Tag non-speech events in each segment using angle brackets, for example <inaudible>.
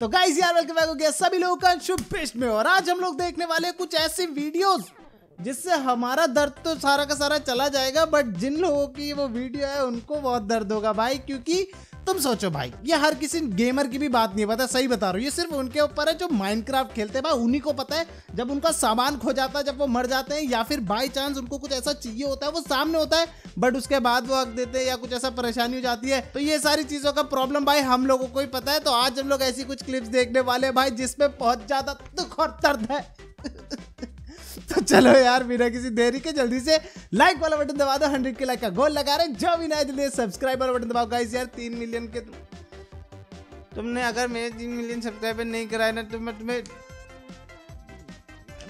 तो गाइस यार welcome back हो गया सभी लोगों का शुभ बेस्ट में और आज हम लोग देखने वाले कुछ ऐसे वीडियोस जिससे हमारा दर्द तो सारा का सारा चला जाएगा बट जिन लोगों की वो वीडियो है उनको बहुत दर्द होगा भाई क्योंकि तुम सोचो भाई ये हर किसी गेमर की भी बात नहीं पता सही बता रहा हूँ ये सिर्फ उनके ऊपर है जो माइनक्राफ्ट खेलते हैं भाई उन्हीं को पता है जब उनका सामान खो जाता है जब वो मर जाते हैं या फिर बाई चांस उनको कुछ ऐसा चाहिए होता है वो सामने होता है बट उसके बाद वो हक देते हैं या कुछ ऐसा परेशानी हो जाती है तो ये सारी चीजों का प्रॉब्लम भाई हम लोगों को ही पता है तो आज हम लोग ऐसी कुछ क्लिप्स देखने वाले हैं भाई जिसमें बहुत ज्यादा दुख और दर्द है <laughs> तो चलो यार बिना किसी देरी के जल्दी से लाइक वाला बटन दबा दो हंड्रेड के लाइक का गोल लगा रहे जो भी ना दिल्ली सब्सक्राइब वाला बटन दबाओ गाइस यार तीन मिलियन के तो- तुमने अगर मेरे तीन मिलियन सब्सक्राइबर नहीं कराए ना तो मैं तुम्हें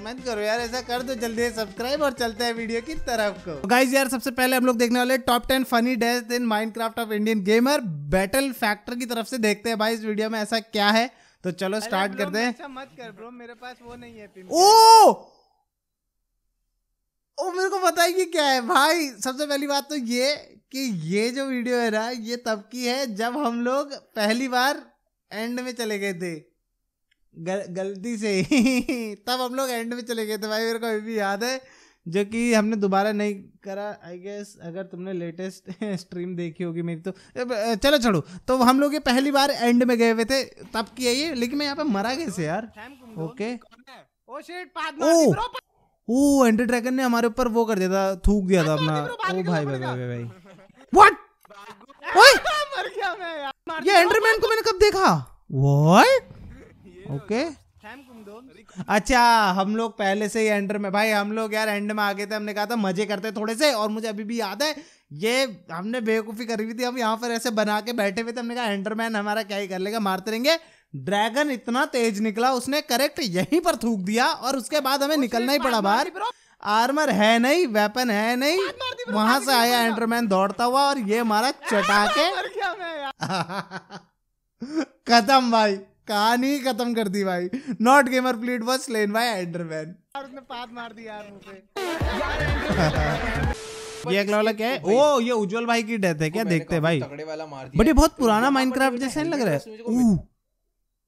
मत करो यार ऐसा कर दो जल्दी सब्सक्राइब और चलते हैं वीडियो की तरफ को गाइस तो यार सबसे पहले हम लोग देखने वाले top ten funny days in Minecraft of Indian gamer battle factor की तरफ से देखते हैं भाई इस वीडियो में ऐसा क्या है तो चलो स्टार्ट करते हैं मत कर ब्रो मेरे पास वो नहीं है ओ ओ मेरे को पता है कि क्या है भाई सबसे पहली बात तो ये कि ये जो वीडियो है ना ये तब की है जब हम लोग पहली बार एंड में चले गए थे गल, गलती से <laughs> तब हम लोग एंड में चले गए थे भाई मेरे को अभी भी याद है जो कि हमने दोबारा नहीं करा आई गेस अगर तुमने लेटेस्ट स्ट्रीम <laughs> देखी होगी मेरी तो चलो छोड़ो तो हम लोग ये पहली बार एंड में गए हुए थे तब की है ये लेकिन मैं यहाँ पे मरा कैसे यार ओके ओ ओ ड्रैगन ने हमारे ऊपर वो कर दिया था थूक दिया था हाँ, तो अपना तो ओ भाई भाई भाई भाई व्हाट <laughs> ओए मर गया मैं यार ये एंडरमैन को मैंने कब देखा व्हाट ओके अच्छा हम लोग पहले से ही एंडर में भाई हम लोग यार एंड में आ गए थे हमने कहा था मजे करते थोड़े से और मुझे अभी भी याद है ये हमने बेवकूफ़ी करी हुई थी हम यहाँ पर ऐसे बना के बैठे हुए थे हमने कहा एंडरमैन हमारा क्या ही कर लेगा मारते रहेंगे ड्रैगन इतना तेज निकला उसने करेक्ट यहीं पर थूक दिया और उसके बाद हमें निकलना ही पड़ा बाहर आर्मर है नहीं वेपन है नहीं वहां से आया एंडरमैन दौड़ता हुआ और ये मारा <laughs> चटा के खत्म भाई कहानी खत्म कर दी भाई not gamer fleet was slain by Enderman उसने मार <laughs> ये अगला वाला क्या है ओ ये उज्जवल भाई की डेथ है क्या देखते भाई बट ये बहुत पुराना माइनक्राफ्ट जैसा नहीं लग रहा है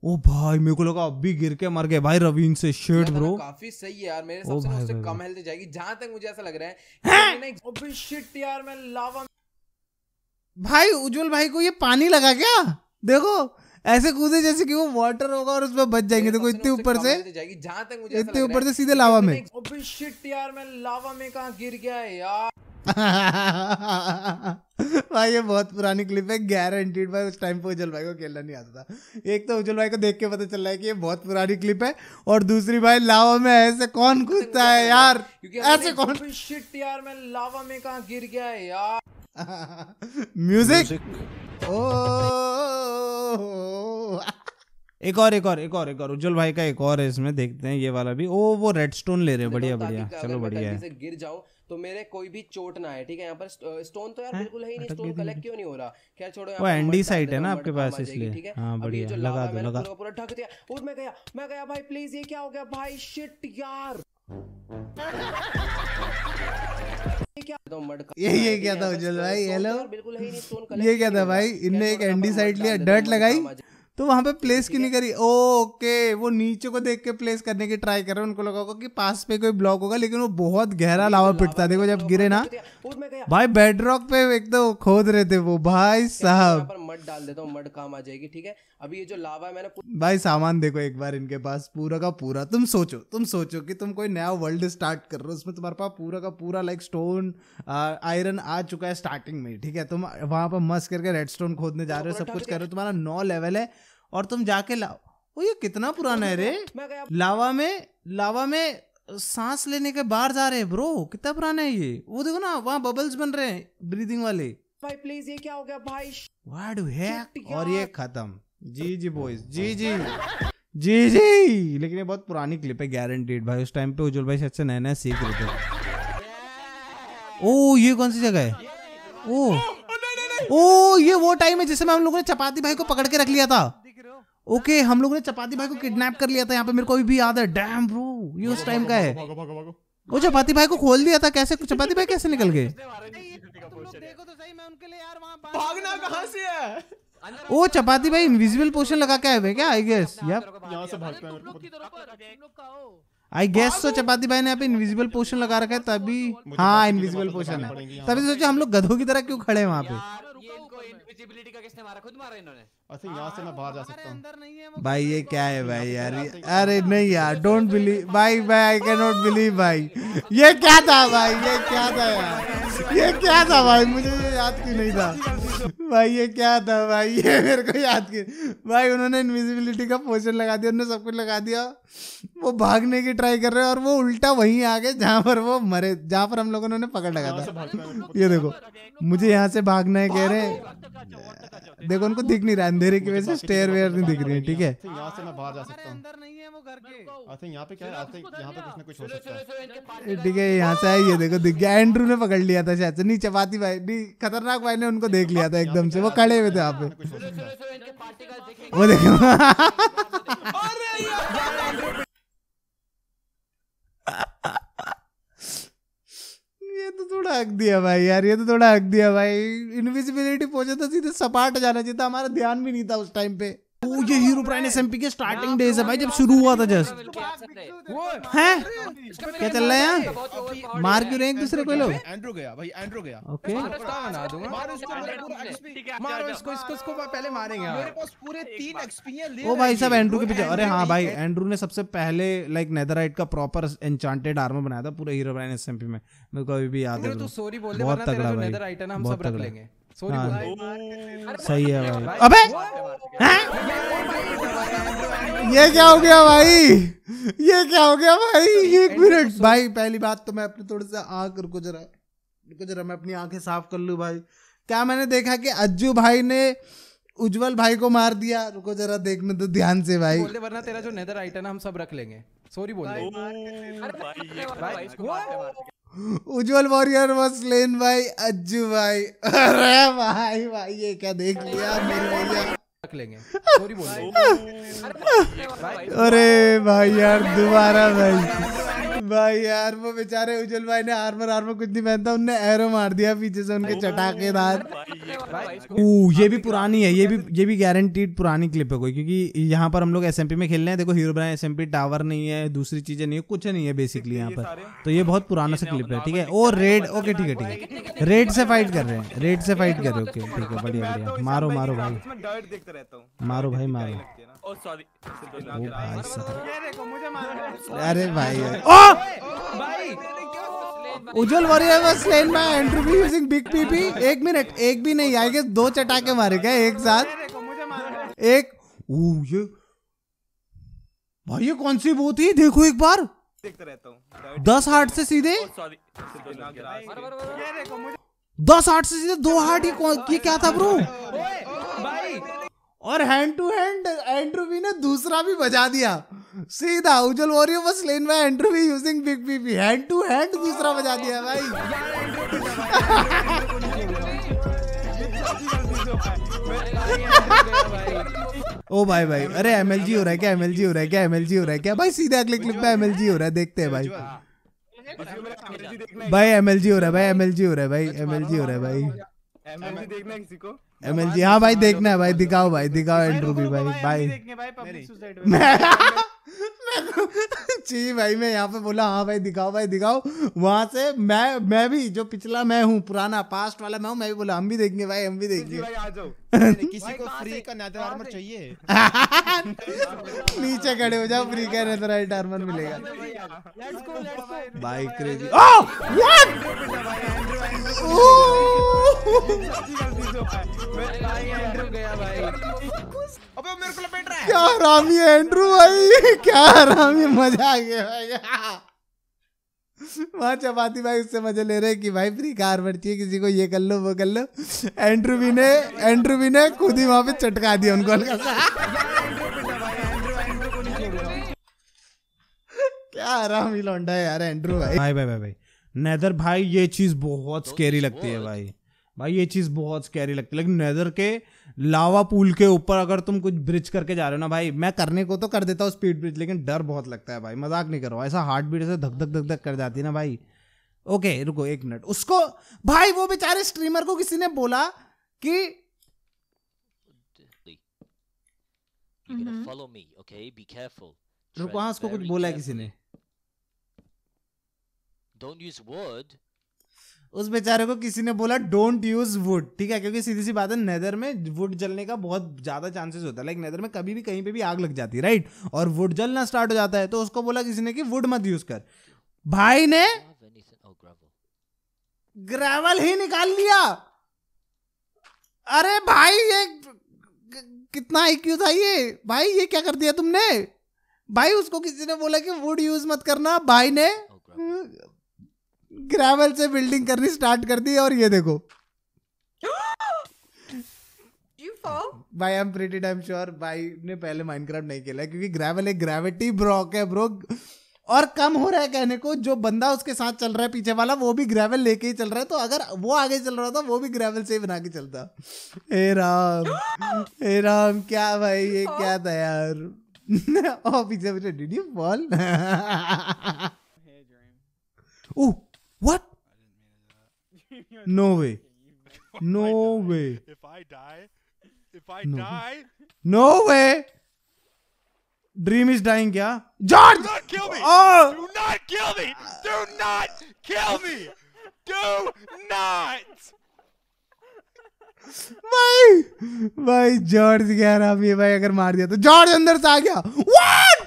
ओ भाई मेरे को लगा अभी गिर के मर गए भाई रवीन से शेट ब्रो मतलब काफी सही है यार मेरे हिसाब से उससे कम हेल्थ जाएगी जहां तक मुझे ऐसा लग रहा है अबे शिट यार मैं लावा भाई उज्जवल भाई को ये पानी लगा क्या देखो ऐसे कूदे जैसे कि वो वाटर होगा और उसमें बच जाएंगे तो देखो इतने ऊपर से जाएगी जहां तक मुझे इतने ऊपर से सीधे लावा में शिट यार मैं लावा में कहा गिर गया है यार <laughs> भाई ये बहुत पुरानी क्लिप है गारंटीड भाई उस टाइम पे उज्जवल भाई को खेलना नहीं आता था एक तो उज्जवल भाई को देख के पता चल रहा है कि ये बहुत पुरानी क्लिप है और दूसरी भाई लावा में ऐसे कौन कूदता है यार ऐसे कौन शिट यार मैं लावा में कहा गिर गया है यार म्यूजिक <laughs> ओ एक और एक और एक और एक और उज्जवल भाई का एक और है इसमें देखते हैं ये वाला भी ओ वो रेड स्टोन ले रहे हैं बढ़िया बढ़िया चलो बढ़िया है गिर जाओ तो मेरे कोई भी चोट ना है ठीक है यहाँ पर स्टोन तो यार बिल्कुल है ही नहीं स्टोन कलेक्ट क्यों नहीं हो रहा खैर छोड़ो वो एंडी साइट है ना आपके पास इसलिए ठीक है हाँ बढ़िया लगा दो लगा पूरा ढक दिया और मैं गया मैं गया भाई प्लीज ये क्या हो गया भाई शिट यार तो यही क्या था उज्जवल भाई हेलो तो ये क्या था भाई इनने एक तो एंडी साइड लिया डर्ट लगाई तो वहां पे प्लेस क्यों नहीं करी ओके वो नीचे को देख के प्लेस करने की ट्राई कर रहे उनको लगा होगा कि पास पे कोई ब्लॉक होगा लेकिन वो बहुत गहरा लावा पिटता देखो जब गिरे ना भाई बेडरॉक पे एकदम खोद रहे थे वो भाई साहब मड डाल देता हूँ मड काम आ जाएगी ठीक है अभी ये जो लावा है मैंने भाई सामान देखो एक बार इनके पास पूरा का पूरा तुम सोचो तुम सोचो कि तुम कोई नया वर्ल्ड स्टार्ट कर रहे हो उसमें तुम्हारे पास पूरा का पूरा लाइक स्टोन आयरन आ चुका है स्टार्टिंग में ठीक है तुम वहाँ पर मस्त करके रेड स्टोन खोदने जा तो रहे हो सब कुछ कर रहे हो तुम्हारा नौ लेवल है और तुम जाके लाओ वो ये कितना पुराना है रे लावा में लावा में सांस लेने के बाहर जा रहे हैं ब्रो कितना पुराना है ये वो देखो ना वहाँ बबल्स बन रहे हैं ब्रीदिंग वाले भाई प्लीज ये क्या हो गया भाई व्हाट है और ये खत्म जी जी बॉयज जी जी जी जी लेकिन ये बहुत पुरानी क्लिप है गारंटीड भाई उस टाइम पे उज्जवल भाई शायद से नया नया सीख रहे थे ओ ये कौन सी जगह है ओ ओ ये वो टाइम है जिसमें हम लोगों ने चपाती भाई को पकड़ के रख लिया था ओके हम लोगों ने चपाती भाई को किडनैप कर लिया था यहाँ पे मेरे को अभी भी याद है डैम ब्रो ये उस टाइम का है वो चपाती भाई को खोल दिया था कैसे चपाती भाई कैसे निकल गए भागना कहाँ से है ओ चपाती भाई इनविजिबल पोशन लगा के आए हुए क्या आई गेस आई गेस तो चपाती भाई ने यहाँ पे इनविजिबल पोशन लगा रखा है तभी हाँ इनविजिबल तो पोशन है तभी सोचा हम लोग गधों की तरह क्यों खड़े हैं वहाँ पे ये इनको इनविजिबिलिटी का किसने मारा खुद इन्होंने अच्छा से मैं बाहर जा सकता हूँ भाई ये क्या है भाई यार अरे नहीं <laughs> यार डोंट बिलीव भाई <laughs> भाई आई कैन नॉट बिलीव भाई ये क्या था भाई ये क्या था यार ये क्या था भाई मुझे याद क्यों नहीं था भाई ये क्या था भाई <laughs> ये मेरे को याद कि भाई उन्होंने इनविजिबिलिटी का पोर्शन लगा दिया उन्होंने सब कुछ लगा दिया वो भागने की ट्राई कर रहे और वो उल्टा वहीं आ गए जहाँ पर वो मरे जहाँ पर हम लोगों ने पकड़ लगा था ये देखो मुझे यहाँ से भागना है कह हैं देखो उनको दिख नहीं रहा अंधेरे की वजह से स्टेयर वेयर नहीं दिख रही है ठीक है तो यहाँ से मैं बाहर जा सकता हूँ अच्छा, तो ठीक है यहाँ से आई देखो दिख गया एंड्रू ने पकड़ लिया था शायद नहीं चपाती भाई नहीं खतरनाक भाई ने उनको देख लिया था एकदम से वो अच्छा, खड़े हुए थे यहाँ पे वो देखो थोड़ा हक दिया भाई यार ये तो थोड़ा हक दिया भाई इनविजिबिलिटी पहुंचे तो सीधे सपाट जाना चाहिए था हमारा ध्यान भी नहीं था उस टाइम पे ओ ये हीरो प्राइन एसएमपी के स्टार्टिंग डेज तो है भाई जब शुरू हुआ था जस्ट तो हैं क्या तो चल रहा है मार क्यों रहे हैं दूसरे को लोग एंड्रू गया भाई एंड्रू गया ओके बना दूंगा मारो इसको मारो इसको इसको इसको हाँ। पहले मारेंगे हाँ। मेरे पास पूरे 3 एक्सपी हैं ओ भाई साहब एंड्रू के पीछे अरे हां भाई एंड्रू ने सबसे पहले लाइक नेदरराइट का प्रॉपर एन्चेंटेड आर्मर बनाया था पूरे हीरो प्राइन एसएमपी में मेरे को अभी भी याद है तो सॉरी बोल दे वरना तेरा नेदरराइट है ना हम सब रख लेंगे हाँ। oh। सही है भाई अबे हाँ? ये क्या हो गया भाई ये क्या हो गया भाई एक मिनट तो भाई पहली बात तो मैं अपने थोड़े से आग रुको जरा रुको जरा मैं अपनी आंखें साफ कर लू भाई क्या मैंने देखा कि अज्जू भाई ने उज्जवल भाई को मार दिया रुको जरा देखने तो ध्यान से भाई बोल दे वरना तेरा जो नेदर आइटम है हम सब रख लेंगे सॉरी बोल दे उज्जवल वॉरियर वॉज स्लेन भाई अज्जू भाई अरे भाई भाई ये क्या देख लिया लेंगे <laughs> अरे भाई यार दोबारा भाई भाई यार वो बेचारे उज्जवल भाई ने आर्मर आर्मर कुछ नहीं पहनता उनने एरो मार दिया पीछे से उनके चटाकेदार ये भी पुरानी है ये भी ये भी गारंटीड पुरानी क्लिप है कोई क्योंकि यहाँ पर हम लोग एसएमपी में खेल रहे हैं देखो हीरो बनाए एसएमपी टावर नहीं है दूसरी चीजें नहीं है कुछ नहीं है बेसिकली यहाँ पर तो ये बहुत पुराना सा क्लिप है ठीक है ओ रेड ओके ठीक है ठीक है रेड से फाइट कर रहे हैं रेड से फाइट कर रहे हो ओके ठीक है बढ़िया बढ़िया मारो मारो भाई मारो भाई मारो अरे भाई oh Ujjwal warrior was slain by Andrew B using big PP एक मिनट एक भी नहीं आई गेस दो चटाके मारे गए एक साथ एक ये भाई ये कौन सी वो थी देखो एक बार दस हार्ट से सीधे दस हार्ट से सीधे दो हार्ट ये क्या था ब्रो भाई और hand to hand Andrew B ने दूसरा भी बजा दिया सीधा उज्जवल वॉरियर बस लेन में Andrew B using big BB hand to hand दूसरा बजा दिया भाई <laughs> ओ भाई भाई अरे एमएलजी हो रहा है क्या एमएलजी हो रहा है क्या एमएलजी हो रहा है क्या भाई सीधे अगले क्लिप में एमएलजी हो रहा है देखते हैं भाई भाई एमएलजी हो रहा है भाई एमएलजी हो रहा है भाई एमएलजी हो रहा है भाई एमएलजी देखना किसी को एमएलजी हाँ भाई देखना है भाई दिखाओ भाई दिखाओ एंड्रू भी भाई भाई मैं <laughs> जी भाई मैं यहाँ पे बोला हाँ भाई दिखाओ भाई दिखाओ वहां से मैं मैं भी जो पिछला मैं हूँ पुराना पास्ट वाला मैं हूँ मैं भी बोला हम भी देखेंगे भाई हम भी तो देखेंगे <laughs> किसी को फ्री का नेदर आर्मर चाहिए <laughs> <laughs> नीचे खड़े हो जाओ फ्री का नेदर आर्मर मिलेगा बाइक क्रेजी ओह व्हाट अबे मेरे को लपेट रहा है क्या रामी एंड्रू भाई क्या आराम ये मजा आ गया भाई <laughs> वहाँ चपाती भाई उससे मजे ले रहे कि भाई फ्री कार बढ़ती है किसी को ये कर लो वो कर लो एंड्रू भी ने एंड्रू भी ने खुद ही वहां पे चटका दिया उनको क्या आराम ही लौंडा है यार एंड्रू भाई भाई भाई भाई, नेदर भाई ये चीज़ बहुत स्केरी लगती है भाई भाई ये चीज़ बहुत स्केरी लगती है लेकिन नेदर के लावा पूल के ऊपर अगर तुम कुछ ब्रिज करके जा रहे हो ना भाई मैं करने को तो कर देता हूँ स्पीड ब्रिज लेकिन डर बहुत लगता है भाई मजाक नहीं करो ऐसा हार्ट बीट ऐसे धक धक धक धक कर जाती है ना भाई ओके रुको एक मिनट उसको भाई वो बेचारे स्ट्रीमर को किसी ने बोला कि mm-hmm. रुको हाँ उसको कुछ बोला है किसी ने डोंट यूज वर्ड उस बेचारे को किसी ने बोला डोंट यूज वुड ठीक है क्योंकि सीधी सी बात है नेदर में वुड जलने का बहुत ज्यादा चांसेस होता है लाइक नेदर में कभी भी कहीं पे भी आग लग जाती है राइट और वुड जलना स्टार्ट हो जाता है तो उसको बोला किसी ने कि वुड मत यूज कर भाई ने ग्रेवल ही निकाल लिया अरे भाई ये कितना आईक्यू था ये भाई ये क्या कर दिया तुमने भाई उसको किसी ने बोला कि वुड यूज मत करना भाई ने oh, ग्रेवल से बिल्डिंग करनी स्टार्ट कर दी और ये देखो भाई आई एम डैम श्योर भाई ने पहले माइनक्राफ्ट नहीं खेला क्योंकि ग्रेवल एक ग्रेविटी ब्रॉक है ब्रो और कम हो रहा है कहने को जो बंदा उसके साथ चल रहा है पीछे वाला वो भी ग्रेवल लेके ही चल रहा है तो अगर वो आगे चल रहा था वो भी ग्रेवल से ही बना के चलता हे राम हे राम क्या भाई ये क्या था यार <laughs> और पीछे पीछे did you fall oh What? No way. No die, way. If I die, if I no. die, no way. Dream is dying, yeah. George, do not kill me. Oh. Do not kill me. Do not kill me. Do not. भाई भाई George कह रहा भाई भाई अगर मार दिया तो जॉर्ज अंदर से आ गया व्हाट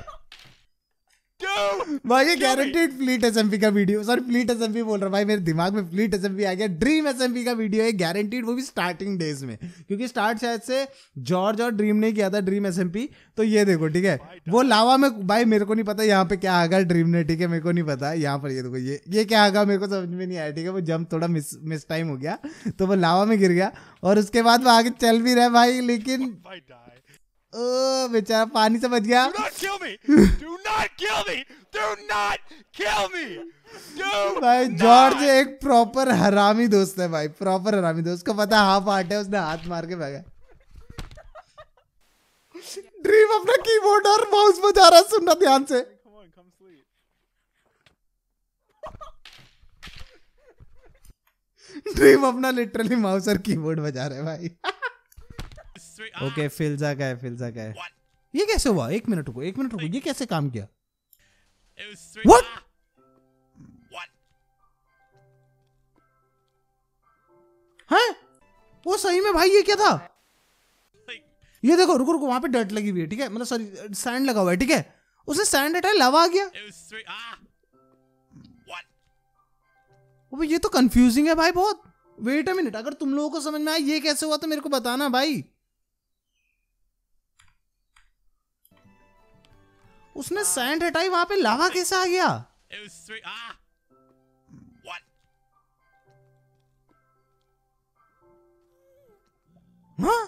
भाई ये गारंटेड फ्लीट एसएमपी का वीडियो सर फ्लीट एसएमपी बोल रहा भाई मेरे दिमाग में फ्लीट एसएमपी आ गया ड्रीम एसएमपी का वीडियो है गारंटेड वो भी स्टार्टिंग डेज में क्योंकि स्टार्ट शायद से जॉर्ज और ड्रीम ने किया था ड्रीम एसएमपी तो ये देखो ठीक है वो लावा में भाई मेरे को नहीं पता यहाँ पे क्या आगा ड्रीम ने ठीक है मेरे को नहीं पता यहाँ पर ये देखो ये ये क्या आगा मेरे को समझ में नहीं आया ठीक है वो जंप थोड़ा मिस मिस टाइम हो गया तो वो लावा में गिर गया और उसके बाद वो आगे चल भी रहा भाई लेकिन बेचारा पानी से बच गया <laughs> भाई जॉर्ज एक प्रॉपर हरामी दोस्त है भाई प्रॉपर हरामी दोस्त को पता हाफ आटे है उसने हाथ मार के भागा ड्रीम अपना कीबोर्ड और माउस बजा रहा है सुनना ध्यान से ड्रीम अपना लिटरली माउस और कीबोर्ड बजा रहे भाई ओके फिल्जा का है फिल्जा का है ये कैसे हुआ एक मिनट रुको एक मिनट रुको ये कैसे काम किया व्हाट ah. हैं वो सही में भाई ये क्या था ये देखो रुको रुको वहां पे डर्ट लगी हुई है ठीक है मतलब सॉरी सैंड लगा हुआ है ठीक है उसे सैंड हटाया लवा आ गया ah. ये तो कंफ्यूजिंग है भाई बहुत वेट अ मिनट अगर तुम लोगों को समझ में आया ये कैसे हुआ तो मेरे को बताना भाई उसने सैंड हटाई वहां पे लावा कैसे आ गया ah. हाँ?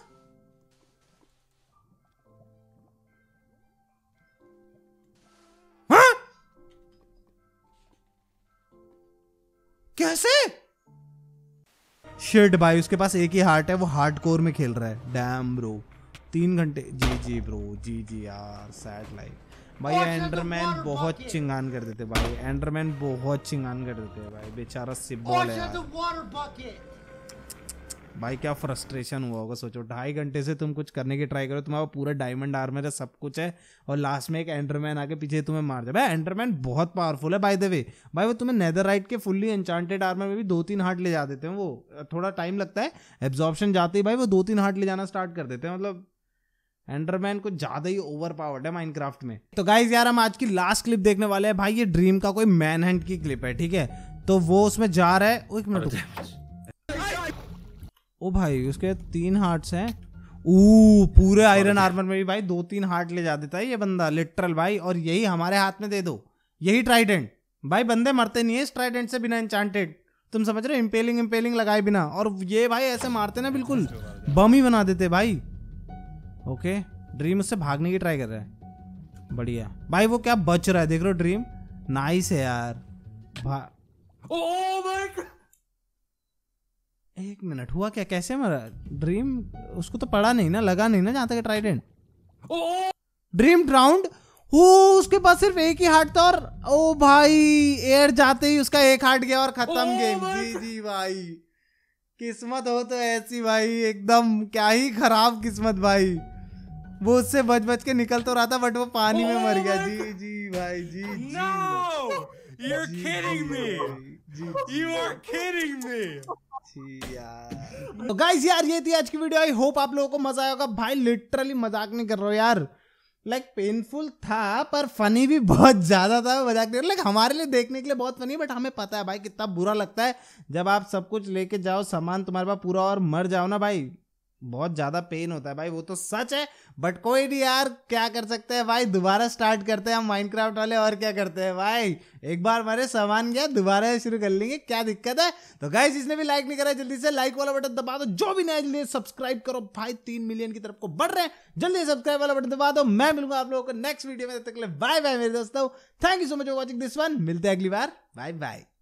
हाँ? कैसे शेड भाई उसके पास एक ही हार्ट है वो हार्ड कोर में खेल रहा है डैम ब्रो तीन घंटे जी जी ब्रो जी जी यार सैड लाइफ भाई एंडरमैन बहुत चिंगान कर देते भाई एंडरमैन बहुत चिंगान कर देते भाई बेचारा सिब्बॉल है भाई क्या फ्रस्ट्रेशन हुआ होगा सोचो ढाई घंटे से तुम कुछ करने की ट्राई करो तुम्हारा पूरा डायमंड आर्मर है सब कुछ है और लास्ट में एक एंडरमैन आके पीछे तुम्हें मार दे भाई एंडरमैन बहुत पावरफुल है बाय द वे भाई वो तुम्हें नेदर राइट के फुल्ली एंचांटेड आर्मर में भी दो तीन हार्ट ले जा देते हैं वो थोड़ा टाइम लगता है एब्जॉर्प्शन जाते ही भाई वो दो तीन हार्ट ले जाना स्टार्ट कर देते हैं मतलब एंडरमैन कुछ ज्यादा ही ओवर पावर्ड है माइनक्राफ्ट में तो गाइज यार हम आज की लास्ट क्लिप देखने वाले हैं भाई ये ड्रीम का कोई मैन हैंड की क्लिप है ठीक है तो वो उसमें जा रहा है एक मिनट ओ भाई उसके तीन हार्ट्स हैं ओ पूरे आयरन आर्मर में भी भाई दो तीन हार्ट ले जा देता है ये बंदा लिटरल भाई और यही हमारे हाथ में दे दो यही ट्राइडेंट भाई बंदे मरते नहीं है इस ट्राइडेंट से बिना इंचांटेड तुम समझ रहे हो इम्पेलिंग इम्पेलिंग लगाए बिना और ये भाई ऐसे मारते ना बिल्कुल बम ही बना देते भाई ओके ड्रीम उससे भागने की ट्राई कर रहा है बढ़िया भाई वो क्या बच रहा है देख रहे हो ड्रीम नाइस है यार भा oh एक मिनट हुआ क्या कैसे मरा ड्रीम उसको तो पड़ा नहीं ना लगा नहीं ना जहां तक ट्राइडेंट oh! ड्रीम ड्राउंड हो उसके पास सिर्फ एक ही हार्ट था और ओ भाई एयर जाते ही उसका एक हार्ट गया और खत्म गेम oh जी जी भाई किस्मत हो तो ऐसी भाई एकदम क्या ही खराब किस्मत भाई वो उससे बच बच के निकल तो रहा था बट वो पानी oh में मर गया oh जी जी भाई जी you kidding me you are kidding me तो गाइस यार ये थी आज की वीडियो आई होप आप लोगों को मजा आया होगा भाई लिटरली मजाक नहीं कर रहा हूँ यार लाइक like, पेनफुल था पर फनी भी बहुत ज़्यादा था मजाक नहीं लाइक हमारे लिए देखने के लिए बहुत फनी बट हमें पता है भाई कितना बुरा लगता है जब आप सब कुछ लेके जाओ सामान तुम्हारे पास पूरा और मर जाओ ना भाई बहुत ज्यादा पेन होता है भाई वो तो सच है बट कोई नहीं यार क्या कर सकते हैं भाई दोबारा स्टार्ट करते हैं हम माइनक्राफ्ट वाले और क्या करते हैं भाई एक बार हमारे सामान गया दोबारा शुरू कर लेंगे क्या दिक्कत है तो गाइस जिसने भी लाइक नहीं करा जल्दी से लाइक वाला बटन दबा दो जो भी नया जल्दी सब्सक्राइब करो भाई तीन मिलियन की तरफ को बढ़ रहे हैं जल्दी सब्सक्राइब वाला बटन दबा दो मैं मिलूंगा आप लोगों को नेक्स्ट वीडियो में तक बाय बाय मेरे दोस्तों thank you so much for watching this one मिलते हैं अगली बार बाय बाय